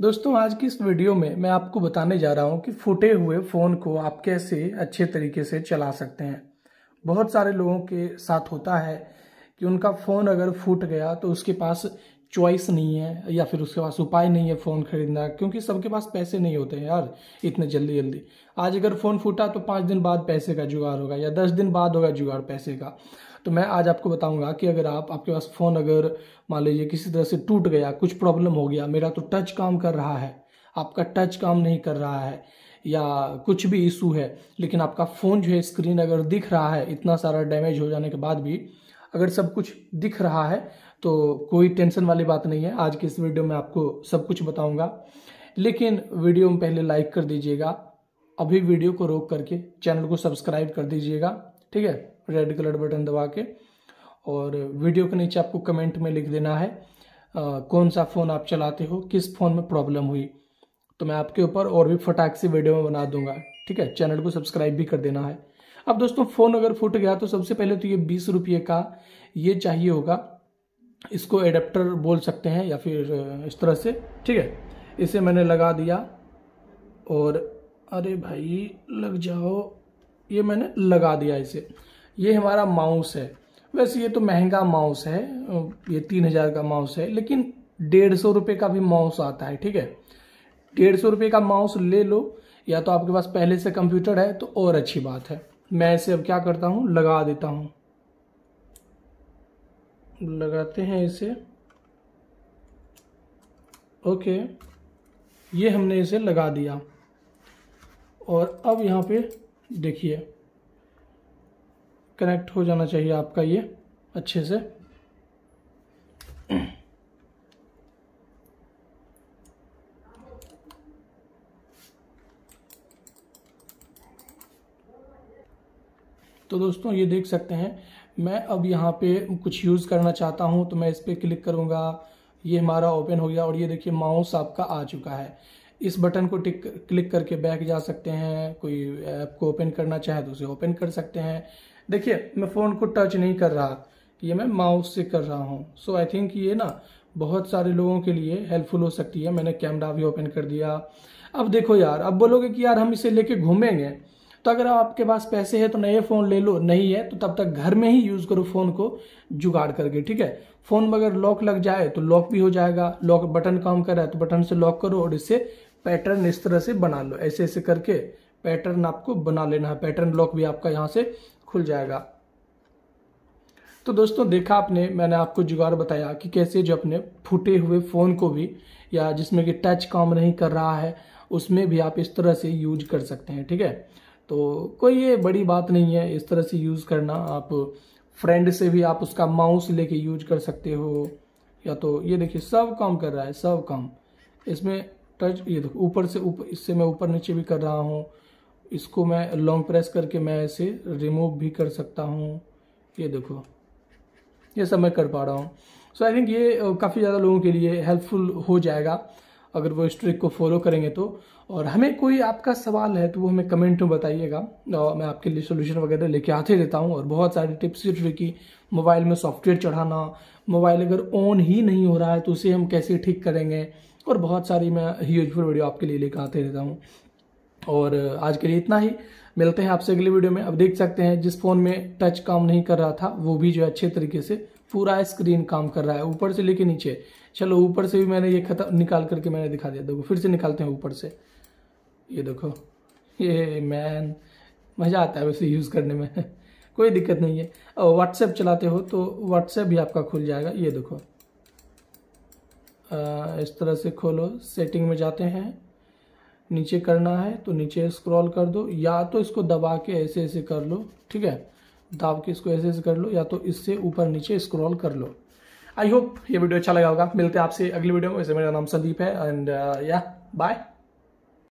दोस्तों आज की इस वीडियो में मैं आपको बताने जा रहा हूं कि फूटे हुए फ़ोन को आप कैसे अच्छे तरीके से चला सकते हैं बहुत सारे लोगों के साथ होता है कि उनका फ़ोन अगर फूट गया तो उसके पास चॉइस नहीं है या फिर उसके पास उपाय नहीं है फ़ोन ख़रीदना क्योंकि सबके पास पैसे नहीं होते हैं यार इतने जल्दी जल्दी आज अगर फ़ोन फूटा तो पाँच दिन बाद पैसे का जुगाड़ होगा या दस दिन बाद होगा जुगाड़ पैसे का तो मैं आज आपको बताऊंगा कि अगर आप आपके पास फ़ोन अगर मान लीजिए किसी तरह से टूट गया कुछ प्रॉब्लम हो गया मेरा तो टच काम कर रहा है आपका टच काम नहीं कर रहा है या कुछ भी इशू है लेकिन आपका फ़ोन जो है स्क्रीन अगर दिख रहा है इतना सारा डैमेज हो जाने के बाद भी अगर सब कुछ दिख रहा है तो कोई टेंशन वाली बात नहीं है आज के इस वीडियो में आपको सब कुछ बताऊंगा लेकिन वीडियो में पहले लाइक कर दीजिएगा अभी वीडियो को रोक करके चैनल को सब्सक्राइब कर दीजिएगा ठीक है रेड कलर बटन दबा के और वीडियो के नीचे आपको कमेंट में लिख देना है आ, कौन सा फ़ोन आप चलाते हो किस फ़ोन में प्रॉब्लम हुई तो मैं आपके ऊपर और भी फटाक से वीडियो में बना दूंगा ठीक है चैनल को सब्सक्राइब भी कर देना है अब दोस्तों फ़ोन अगर फूट गया तो सबसे पहले तो ये बीस रुपये का ये चाहिए होगा इसको एडेप्टर बोल सकते हैं या फिर इस तरह से ठीक है इसे मैंने लगा दिया और अरे भाई लग जाओ ये मैंने लगा दिया इसे ये हमारा माउस है वैसे ये तो महंगा माउस है ये तीन हज़ार का माउस है लेकिन डेढ़ सौ रुपये का भी माउस आता है ठीक है डेढ़ सौ रुपये का माउस ले लो या तो आपके पास पहले से कंप्यूटर है तो और अच्छी बात है मैं इसे अब क्या करता हूँ लगा देता हूँ लगाते हैं इसे ओके ये हमने इसे लगा दिया और अब यहाँ पे देखिए कनेक्ट हो जाना चाहिए आपका ये अच्छे से तो दोस्तों ये देख सकते हैं मैं अब यहाँ पे कुछ यूज़ करना चाहता हूँ तो मैं इस पर क्लिक करूँगा ये हमारा ओपन हो गया और ये देखिए माउस आपका आ चुका है इस बटन को टिक क्लिक करके बैक जा सकते हैं कोई ऐप को ओपन करना चाहे तो उसे ओपन कर सकते हैं देखिए मैं फ़ोन को टच नहीं कर रहा ये मैं माउस से कर रहा हूँ सो आई थिंक ये ना बहुत सारे लोगों के लिए हेल्पफुल हो सकती है मैंने कैमरा भी ओपन कर दिया अब देखो यार अब बोलोगे कि यार हम इसे लेके घूमेंगे तो अगर आपके पास पैसे हैं तो नए फ़ोन ले लो नहीं है तो तब तक घर में ही यूज़ करो फ़ोन को जुगाड़ करके ठीक है फ़ोन में अगर लॉक लग जाए तो लॉक भी हो जाएगा लॉक बटन काम कर रहा है तो बटन से लॉक करो और इससे पैटर्न इस तरह से बना लो ऐसे ऐसे करके पैटर्न आपको बना लेना है पैटर्न लॉक भी आपका यहाँ से खुल जाएगा तो दोस्तों देखा आपने मैंने आपको जुगाड़ बताया कि कैसे जो अपने फूटे हुए फ़ोन को भी या जिसमें कि टच काम नहीं कर रहा है उसमें भी आप इस तरह से यूज कर सकते हैं ठीक है तो कोई ये बड़ी बात नहीं है इस तरह से यूज़ करना आप फ्रेंड से भी आप उसका माउस लेके यूज कर सकते हो या तो ये देखिए सब काम कर रहा है सब काम इसमें टच ये देखो ऊपर से ऊपर इससे मैं ऊपर नीचे भी कर रहा हूँ इसको मैं लॉन्ग प्रेस करके मैं इसे रिमूव भी कर सकता हूँ ये देखो ये सब मैं कर पा रहा हूँ सो आई थिंक ये काफ़ी ज़्यादा लोगों के लिए हेल्पफुल हो जाएगा अगर वो इस ट्रिक को फॉलो करेंगे तो और हमें कोई आपका सवाल है तो वो हमें कमेंट में बताइएगा और मैं आपके लिए सोल्यूशन वगैरह लेके आते रहता हूँ और बहुत सारे टिप्स ट्रिक की मोबाइल में सॉफ्टवेयर चढ़ाना मोबाइल अगर ऑन ही नहीं हो रहा है तो उसे हम कैसे ठीक करेंगे और बहुत सारी मैं यूजफुल वीडियो आपके लिए लेकर आते रहता हूँ और आज के लिए इतना ही मिलते हैं आपसे अगले वीडियो में अब देख सकते हैं जिस फ़ोन में टच काम नहीं कर रहा था वो भी जो है अच्छे तरीके से पूरा स्क्रीन काम कर रहा है ऊपर से लेके नीचे चलो ऊपर से भी मैंने ये खत्म निकाल करके मैंने दिखा दिया देखो फिर से निकालते हैं ऊपर से ये देखो ये मैन मज़ा आता है वैसे यूज़ करने में कोई दिक्कत नहीं है और व्हाट्सएप चलाते हो तो व्हाट्सएप भी आपका खुल जाएगा ये देखो इस तरह से खोलो सेटिंग में जाते हैं नीचे करना है तो नीचे स्क्रॉल कर दो या तो इसको दबा के ऐसे ऐसे कर लो ठीक है दबा के इसको ऐसे ऐसे कर लो या तो इससे ऊपर नीचे स्क्रॉल कर लो आई होप ये वीडियो अच्छा लगा होगा मिलते हैं आपसे अगली वीडियो में इसे मेरा नाम संदीप है एंड या बाय